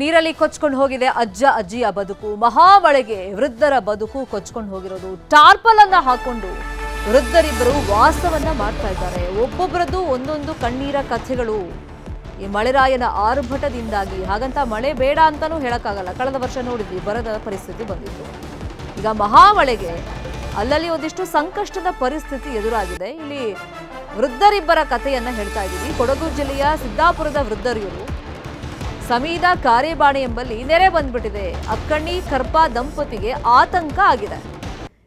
ನೀರಲ್ಲಿ ಕೊಚ್ಕೊಂಡು ಹೋಗಿದೆ ಅಜ್ಜ ಅಜ್ಜಿಯ ಬದುಕು ಮಹಾಮಳೆಗೆ ವೃದ್ಧರ ಬದುಕು ಕೊಚ್ಕೊಂಡು ಹೋಗಿರೋದು ಟಾರ್ಪಲ್ ಅನ್ನ ಹಾಕೊಂಡು ವೃದ್ಧರಿಬ್ಬರು ವಾಸವನ್ನ ಮಾಡ್ತಾ ಇದ್ದಾರೆ ಒಬ್ಬೊಬ್ಬರದ್ದು ಒಂದೊಂದು ಕಣ್ಣೀರ ಕಥೆಗಳು ಈ ಮಳೆರಾಯನ ಆರ್ಭಟದಿಂದಾಗಿ ಹಾಗಂತ ಮಳೆ ಬೇಡ ಅಂತಾನೂ ಹೇಳಕ್ಕಾಗಲ್ಲ ಕಳೆದ ವರ್ಷ ನೋಡಿದ್ವಿ ಬರದ ಪರಿಸ್ಥಿತಿ ಬಂದಿತ್ತು ಈಗ ಮಹಾಮಳೆಗೆ ಅಲ್ಲಲ್ಲಿ ಒಂದಿಷ್ಟು ಸಂಕಷ್ಟದ ಪರಿಸ್ಥಿತಿ ಎದುರಾಗಿದೆ ಇಲ್ಲಿ ವೃದ್ಧರಿಬ್ಬರ ಕಥೆಯನ್ನ ಹೇಳ್ತಾ ಇದ್ದೀವಿ ಕೊಡಗು ಜಿಲ್ಲೆಯ ಸಿದ್ದಾಪುರದ ವೃದ್ಧರಿಯರು ಸಮೀದ ಕಾರೆಬಾಣೆ ಎಂಬಲ್ಲಿ ನೆರೆ ಬಂದ್ಬಿಟ್ಟಿದೆ ಅಕ್ಕಣ್ಣಿ ಕರ್ಪ ದಂಪತಿಗೆ ಆತಂಕ ಆಗಿದೆ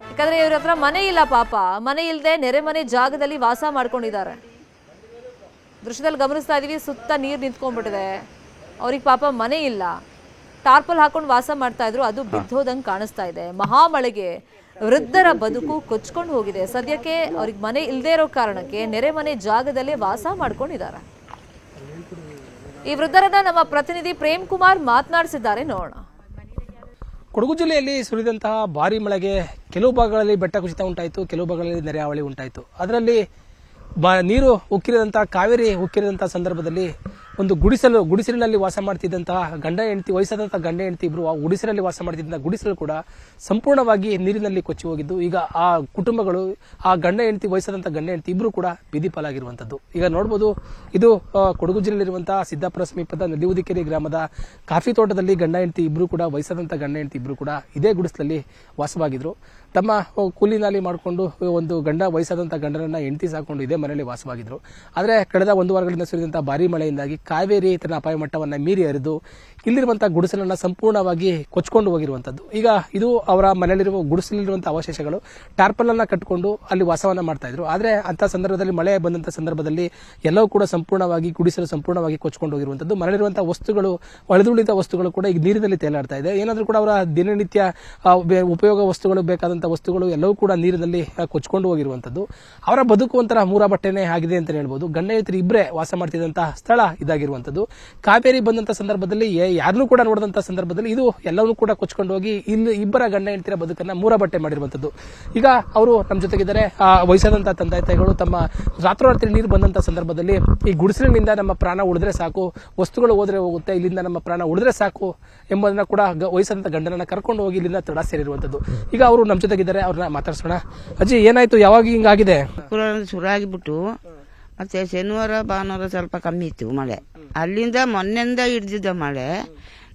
ಯಾಕಂದ್ರೆ ಇವ್ರ ಹತ್ರ ಮನೆ ಇಲ್ಲ ಪಾಪ ಮನೆ ಇಲ್ಲದೆ ನೆರೆ ಮನೆ ಜಾಗದಲ್ಲಿ ವಾಸ ಮಾಡ್ಕೊಂಡಿದ್ದಾರೆ ದೃಶ್ಯದಲ್ಲಿ ಗಮನಿಸ್ತಾ ಇದೀವಿ ಸುತ್ತ ನೀರು ನಿಂತ್ಕೊಂಡ್ಬಿಟ್ಟಿದೆ ಅವ್ರಿಗೆ ಪಾಪ ಮನೆ ಇಲ್ಲ ಟಾರ್ಪಲ್ ಹಾಕೊಂಡು ವಾಸ ಮಾಡ್ತಾ ಇದ್ರು ಅದು ಬಿದ್ದೋದಂಗೆ ಕಾಣಿಸ್ತಾ ಇದೆ ಮಹಾಮಳೆಗೆ ವೃದ್ಧರ ಬದುಕು ಕೊಚ್ಕೊಂಡು ಹೋಗಿದೆ ಸದ್ಯಕ್ಕೆ ಅವ್ರಿಗೆ ಮನೆ ಇಲ್ಲದೆ ಇರೋ ಕಾರಣಕ್ಕೆ ನೆರೆ ಮನೆ ಜಾಗದಲ್ಲೇ ವಾಸ ಮಾಡ್ಕೊಂಡಿದ್ದಾರೆ ಈ ವೃದ್ಧರನ್ನ ನಮ್ಮ ಪ್ರತಿನಿಧಿ ಪ್ರೇಮ್ ಕುಮಾರ್ ಮಾತನಾಡಿಸಿದ್ದಾರೆ ನೋಡೋಣ ಕೊಡಗು ಜಿಲ್ಲೆಯಲ್ಲಿ ಸುರಿದಂತಹ ಭಾರಿ ಮಳೆಗೆ ಕೆಲವು ಭಾಗಗಳಲ್ಲಿ ಬೆಟ್ಟ ಕುಸಿತ ಉಂಟಾಯಿತು ಕೆಲವು ಭಾಗಗಳಲ್ಲಿ ನೆರೆ ಉಂಟಾಯಿತು ಅದರಲ್ಲಿ ನೀರು ಉಕ್ಕಿರಿದಂತಹ ಕಾವೇರಿ ಉಕ್ಕಿರಿದಂತಹ ಸಂದರ್ಭದಲ್ಲಿ ಒಂದು ಗುಡಿಸಲು ಗುಡಿಸಲಿನಲ್ಲಿ ವಾಸ ಮಾಡ್ತಿದ್ದಂತಹ ಗಂಡ ಹೆಂಡತಿ ವಯಸ್ಸಾದಂತಹ ಗಂಡ ಹೆಂಡತಿ ಇಬ್ರು ಆ ಗುಡಿಸಲಲ್ಲಿ ವಾಸ ಮಾಡ್ತಿದ್ದಂತಹ ಗುಡಿಸಲು ಕೂಡ ಸಂಪೂರ್ಣವಾಗಿ ನೀರಿನಲ್ಲಿ ಕೊಚ್ಚಿ ಹೋಗಿದ್ದು ಈಗ ಆ ಕುಟುಂಬಗಳು ಆ ಗಂಡ ಹೆಂಡತಿ ವಯಸ್ಸಾದಂತಹ ಗಂಡ ಹೆಂಡತಿ ಇಬ್ರು ಕೂಡ ಬೀದಿ ಪಾಲಾಗಿರುವಂತದ್ದು ಈಗ ನೋಡಬಹುದು ಇದು ಕೊಡಗು ಜಿಲ್ಲೆಯಲ್ಲಿರುವಂತಹ ಸಿದ್ದಾಪುರ ಸಮೀಪದ ನದಿವುದಿಕೆರೆ ಗ್ರಾಮದ ಕಾಫಿ ತೋಟದಲ್ಲಿ ಗಂಡ ಹೆಂಡತಿ ಇಬ್ರು ಕೂಡ ವಯಸ್ಸಾದಂತಹ ಗಂಡ ಹೆಂಡತಿ ಇಬ್ರು ಕೂಡ ಇದೇ ಗುಡಿಸಲಲ್ಲಿ ವಾಸವಾಗಿದ್ರು ತಮ್ಮ ನಾಲಿ ಮಾಡಿಕೊಂಡು ಒಂದು ಗಂಡ ವಯಸ್ಸಾದಂಥ ಗಂಡನನ್ನು ಹೆಂಡತಿ ಸಾಕೊಂಡು ಇದೇ ಮನೆಯಲ್ಲಿ ವಾಸವಾಗಿದ್ದರು ಆದರೆ ಕಳೆದ ಒಂದು ವಾರಗಳಿಂದ ಸುರಿದಂಥ ಭಾರಿ ಮಳೆಯಿಂದಾಗಿ ಕಾವೇರಿ ತನ್ನ ಅಪಾಯ ಮಟ್ಟವನ್ನು ಮೀರಿ ಹರಿದು ಇಲ್ಲಿರುವಂತಹ ಗುಡಿಸಲನ್ನ ಸಂಪೂರ್ಣವಾಗಿ ಕೊಚ್ಕೊಂಡು ಹೋಗಿರುವಂತದ್ದು ಈಗ ಇದು ಅವರ ಮನೆಯಲ್ಲಿರುವ ಗುಡಿಸಲಿರುವಂತಹ ಅವಶೇಷಗಳು ಟಾರ್ಪಲ್ ಅನ್ನ ಕಟ್ಟಿಕೊಂಡು ಅಲ್ಲಿ ವಾಸವನ್ನ ಮಾಡ್ತಾ ಇದ್ರು ಆದ್ರೆ ಅಂತ ಸಂದರ್ಭದಲ್ಲಿ ಮಳೆ ಬಂದಂತ ಸಂದರ್ಭದಲ್ಲಿ ಎಲ್ಲವೂ ಕೂಡ ಸಂಪೂರ್ಣವಾಗಿ ಗುಡಿಸಲು ಸಂಪೂರ್ಣವಾಗಿ ಕೊಚ್ಕೊಂಡು ಹೋಗಿರುವಂತದ್ದು ಮನೆಯಲ್ಲಿರುವಂತಹ ವಸ್ತುಗಳು ಒಳದುಳಿದ ವಸ್ತುಗಳು ಕೂಡ ಈಗ ನೀರಿನಲ್ಲಿ ತೇಲಾಡ್ತಾ ಇದೆ ಏನಾದ್ರೂ ಕೂಡ ಅವರ ದಿನನಿತ್ಯ ಉಪಯೋಗ ವಸ್ತುಗಳು ಬೇಕಾದಂತಹ ವಸ್ತುಗಳು ಎಲ್ಲವೂ ಕೂಡ ನೀರಿನಲ್ಲಿ ಕೊಚ್ಕೊಂಡು ಹೋಗಿರುವಂತದ್ದು ಅವರ ಬದುಕು ಒಂಥರ ಮೂರ ಬಟ್ಟೆನೆ ಆಗಿದೆ ಅಂತ ಹೇಳ್ಬೋದು ಗಂಡ ಇಬ್ಬರೇ ವಾಸ ಮಾಡ್ತಿದ್ದಂತಹ ಸ್ಥಳ ಇದಾಗಿರುವಂತದ್ದು ಕಾವೇರಿ ಬಂದಂತ ಸಂದರ್ಭದಲ್ಲಿ ಯಾರಲ್ಲೂ ಕೂಡ ನೋಡಿದಂತ ಸಂದರ್ಭದಲ್ಲಿ ಇದು ಎಲ್ಲವನ್ನೂ ಕೂಡ ಕೊಚ್ಕೊಂಡು ಹೋಗಿ ಇಲ್ಲಿ ಇಬ್ಬರ ಗಂಡ ಹೆಂಡತಿರ ಬದುಕನ್ನ ಮೂರ ಬಟ್ಟೆ ಮಾಡಿರುವಂತದ್ದು ಈಗ ಅವರು ನಮ್ಮ ಜೊತೆಗಿದ್ದಾರೆ ವಯಸ್ಸಾದಂತಹ ತಂದೆ ತಾಯಿಗಳು ತಮ್ಮ ರಾತ್ರೋರಾತ್ರಿ ನೀರು ಬಂದಂತ ಸಂದರ್ಭದಲ್ಲಿ ಈ ಗುಡಿಸಲಿನಿಂದ ನಮ್ಮ ಪ್ರಾಣ ಉಳಿದ್ರೆ ಸಾಕು ವಸ್ತುಗಳು ಹೋದ್ರೆ ಹೋಗುತ್ತೆ ಇಲ್ಲಿಂದ ನಮ್ಮ ಪ್ರಾಣ ಉಳಿದ್ರೆ ಸಾಕು ಎಂಬುದನ್ನ ಕೂಡ ವಯಸ್ಸಾದಂತ ಗಂಡನನ್ನ ಕರ್ಕೊಂಡು ಹೋಗಿ ಇಲ್ಲಿಂದ ತಡ ಸೇರಿರುವಂತದ್ದು ಈಗ ಅವರು ನಮ್ಮ ಜೊತೆಗಿದ್ದಾರೆ ಅವ್ರನ್ನ ಮಾತಾಡ್ಸೋಣ ಅಜ್ಜಿ ಏನಾಯ್ತು ಯಾವಾಗ ಹಿಂಗಾಗಿದೆ ಶುರು ಆಗಿಬಿಟ್ಟು ಮತ್ತೆ ಶನಿವಾರ ಭಾನುವಾರ ಸ್ವಲ್ಪ ಕಮ್ಮಿ ಇತ್ತು ಮಳೆ ಅಲ್ಲಿಂದ ಮೊನ್ನೆಯಿಂದ ಹಿಡ್ದಿದ್ದ ಮಳೆ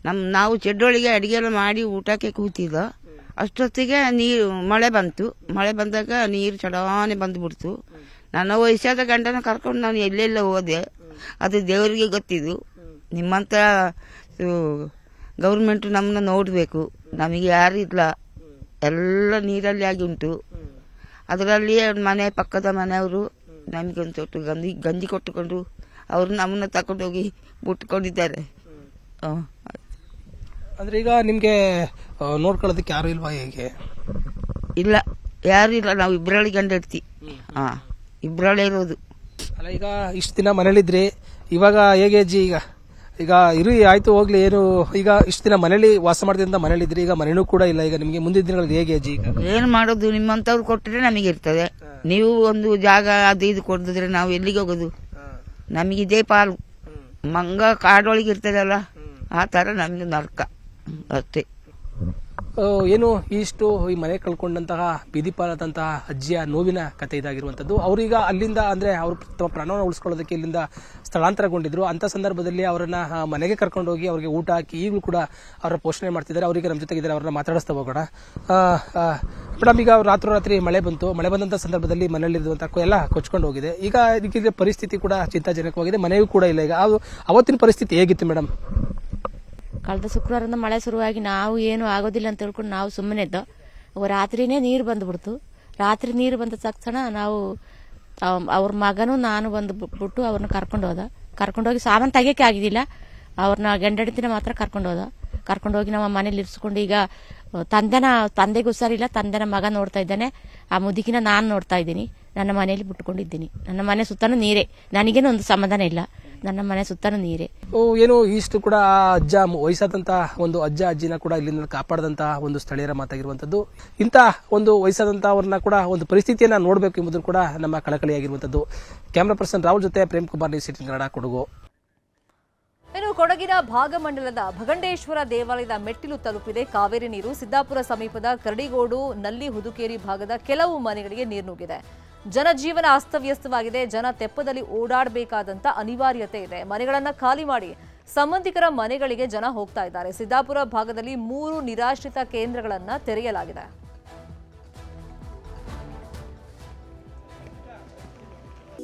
ನಮ್ ನಾವು ಚೆಡ್ಡೊಳಗೆ ಅಡಿಗೆ ಎಲ್ಲ ಮಾಡಿ ಊಟಕ್ಕೆ ಕೂತಿದ್ದ ಅಷ್ಟೊತ್ತಿಗೆ ನೀರು ಮಳೆ ಬಂತು ಮಳೆ ಬಂದಾಗ ನೀರು ಚಡಾನೆ ಬಂದ್ಬಿಡ್ತು ನನ್ನ ವಯಸ್ಸಾದ ಗಂಡನ ಕರ್ಕೊಂಡು ನಾನು ಎಲ್ಲೆಲ್ಲ ಹೋದೆ ಅದು ದೇವರಿಗೆ ಗೊತ್ತಿದ್ದು ನಿಮ್ಮಂತ ಗೌರ್ಮೆಂಟ್ ನಮ್ಮನ್ನ ನೋಡಬೇಕು ನಮಗೆ ಯಾರು ಇಲ್ಲ ಎಲ್ಲ ನೀರಲ್ಲಿ ಆಗಿ ಉಂಟು ಅದರಲ್ಲಿ ಮನೆ ಪಕ್ಕದ ಮನೆಯವರು ನಮಗೊಂದು ಸ್ವಲ್ಪ ಗಂಜಿ ಗಂಜಿ ಕೊಟ್ಟುಕೊಂಡು ಅವರು ನಮ್ಮನ್ನ ಹೋಗಿ ಮುಟ್ಕೊಂಡಿದ್ದಾರೆ ಹಾಂ ಅಂದರೆ ಈಗ ನಿಮಗೆ ನೋಡ್ಕೊಳ್ಳೋದಕ್ಕೆ ಯಾರು ಇಲ್ವಾ ಹೇಗೆ ಇಲ್ಲ ಯಾರು ಇಲ್ಲ ನಾವು ಇಬ್ಬರಲ್ಲಿ ಗಂಡ ಇಡ್ತಿ ಹಾಂ ಇಬ್ಬರಲ್ಲೇ ಇರೋದು ಅಲ್ಲ ಈಗ ಇಷ್ಟು ದಿನ ಮನೇಲಿದ್ರಿ ಇವಾಗ ಹೇಗೆ ಅಜ್ಜಿ ಈಗ ಈಗ ಇರು ಆಯ್ತು ಹೋಗ್ಲಿ ಏನು ಈಗ ಇಷ್ಟು ದಿನ ಮನೇಲಿ ವಾಸ ಮನೇಲಿ ಮನೇಲಿದ್ರಿ ಈಗ ಮನೇನೂ ಕೂಡ ಇಲ್ಲ ಈಗ ನಿಮಗೆ ಮುಂದಿನ ದಿನಗಳಲ್ಲಿ ಹೇಗೆ ಅಜ್ಜಿ ಈಗ ಏನು ಮಾಡೋದು ನಿಮ್ಮಂಥವ್ರು ಕೊಟ್ಟರೆ ನಮಗೆ ಇರ್ತದೆ ನೀವು ಒಂದು ಜಾಗ ಅದು ಇದು ನಾವು ಎಲ್ಲಿಗೆ ಹೋಗೋದು ನಮಗಿದೇ ಪಾಲು ಮಂಗ ಕಾಡೊಳಗೆ ಇರ್ತದಲ್ಲ ಆ ತರ ನಮಗೆ ನರ್ಕ ಅಷ್ಟೇ ಏನು ಇಷ್ಟು ಈ ಮನೆ ಕಳ್ಕೊಂಡಂತಹ ಬೀದಿ ಅಜ್ಜಿಯ ನೋವಿನ ಕತೆ ಇದಾಗಿರುವಂತದ್ದು ಅವ್ರೀಗ ಅಲ್ಲಿಂದ ಅಂದ್ರೆ ಅವರು ತಮ್ಮ ಪ್ರಾಣವನ್ನು ಉಳಿಸ್ಕೊಳ್ಳೋದಕ್ಕೆ ಇಲ್ಲಿಂದ ಸ್ಥಳಾಂತರಗೊಂಡಿದ್ರು ಅಂತ ಸಂದರ್ಭದಲ್ಲಿ ಅವರನ್ನ ಮನೆಗೆ ಕರ್ಕೊಂಡು ಹೋಗಿ ಅವರಿಗೆ ಊಟ ಹಾಕಿ ಈಗಲೂ ಕೂಡ ಅವರ ಪೋಷಣೆ ಮಾಡ್ತಿದ್ದಾರೆ ಅವರಿಗೆ ನಮ್ಮ ಜೊತೆಗಿದ್ದಾರೆ ಅವ್ರನ್ನ ಮಾತಾಡಿಸ್ತಾ ಹೋಗೋಣ ಮೇಡಮ್ ಈಗ ರಾತ್ರೋರಾತ್ರಿ ಮಳೆ ಬಂತು ಮಳೆ ಬಂದಂತ ಸಂದರ್ಭದಲ್ಲಿ ಮನೆಯಲ್ಲಿರುವಂತಹ ಎಲ್ಲ ಕೊಚ್ಕೊಂಡು ಹೋಗಿದೆ ಈಗ ಇದಕ್ಕೆ ಪರಿಸ್ಥಿತಿ ಕೂಡ ಚಿಂತಾಜನಕವಾಗಿದೆ ಮನೆಯೂ ಕೂಡ ಇಲ್ಲ ಈಗ ಅವತ್ತಿನ ಪರಿಸ್ಥಿತಿ ಹೇಗಿತ್ತು ಮೇಡಮ್ ಕಳೆದ ಶುಕ್ರವಾರದಿಂದ ಮಳೆ ಶುರುವಾಗಿ ನಾವು ಏನು ಆಗೋದಿಲ್ಲ ಅಂತ ಹೇಳ್ಕೊಂಡು ನಾವು ಸುಮ್ಮನೆ ಇದ್ದೋ ರಾತ್ರಿನೇ ನೀರು ಬಂದ್ಬಿಡ್ತು ರಾತ್ರಿ ನೀರು ಬಂದ ತಕ್ಷಣ ನಾವು ಅವ್ರ ಮಗನು ನಾನು ಬಂದು ಬಿಟ್ಟು ಅವ್ರನ್ನ ಕರ್ಕೊಂಡು ಹೋದ ಕರ್ಕೊಂಡೋಗಿ ಸಾಮಾನು ತೆಗಿಯೋಕೆ ಆಗಿದ್ದಿಲ್ಲ ಅವ್ರನ್ನ ಗಂಡಡಿತಿನ ಮಾತ್ರ ಕರ್ಕೊಂಡು ಹೋದ ಕರ್ಕೊಂಡೋಗಿ ನಮ್ಮ ಮನೇಲಿ ಇರಿಸ್ಕೊಂಡು ಈಗ ತಂದೆನ ಸರಿ ಇಲ್ಲ ತಂದೆನ ಮಗ ನೋಡ್ತಾ ಇದ್ದಾನೆ ಆ ಮುದುಕಿನ ನಾನು ನೋಡ್ತಾ ಇದ್ದೀನಿ ನನ್ನ ಮನೆಯಲ್ಲಿ ಬಿಟ್ಕೊಂಡಿದ್ದೀನಿ ನನ್ನ ಮನೆ ಸುತ್ತಾನು ನೀರೇ ನನಗೇನು ಒಂದು ಸಮಾಧಾನ ಇಲ್ಲ ನನ್ನ ಮನೆ ಸುತ್ತಾನು ನೀರೇ ಏನು ಇಷ್ಟು ಕೂಡ ಅಜ್ಜ ವಯಸ್ಸಾದಂತಹ ಒಂದು ಅಜ್ಜ ಅಜ್ಜಿನ ಕೂಡ ಇಲ್ಲಿಂದ ಕಾಪಾಡದಂತ ಒಂದು ಸ್ಥಳೀಯರ ಮಾತಾಗಿರುವಂತದ್ದು ಇಂತ ಒಂದು ವಯಸ್ಸಾದಂತಹವ್ರನ್ನ ಕೂಡ ಒಂದು ಪರಿಸ್ಥಿತಿಯನ್ನ ನೋಡಬೇಕು ಎಂಬುದು ಕೂಡ ನಮ್ಮ ಕಳಕಳಿಯಾಗಿರುವಂತದ್ದು ಕ್ಯಾಮ್ರಾ ಪರ್ಸನ್ ರಾಹುಲ್ ಜೊತೆ ಪ್ರೇಮ್ ಕುಮಾರ್ ನ್ಯೂಸ್ ಕನ್ನಡ ಕೊಡುಗು ಕೊಡಗಿನ ಭಾಗಮಂಡಲದ ಭಗಂಡೇಶ್ವರ ದೇವಾಲಯದ ಮೆಟ್ಟಿಲು ತಲುಪಿದೆ ಕಾವೇರಿ ನೀರು ಸಿದ್ದಾಪುರ ಸಮೀಪದ ಕರಡಿಗೋಡು ನಲ್ಲಿ ಹುದುಕೇರಿ ಭಾಗದ ಕೆಲವು ಮನೆಗಳಿಗೆ ನೀರು ನುಗ್ಗಿದೆ ಜನಜೀವನ ಅಸ್ತವ್ಯಸ್ತವಾಗಿದೆ ಜನ ತೆಪ್ಪದಲ್ಲಿ ಓಡಾಡಬೇಕಾದಂತ ಅನಿವಾರ್ಯತೆ ಇದೆ ಮನೆಗಳನ್ನು ಖಾಲಿ ಮಾಡಿ ಸಂಬಂಧಿಕರ ಮನೆಗಳಿಗೆ ಜನ ಹೋಗ್ತಾ ಇದ್ದಾರೆ ಸಿದ್ದಾಪುರ ಭಾಗದಲ್ಲಿ ಮೂರು ನಿರಾಶ್ರಿತ ಕೇಂದ್ರಗಳನ್ನು ತೆರೆಯಲಾಗಿದೆ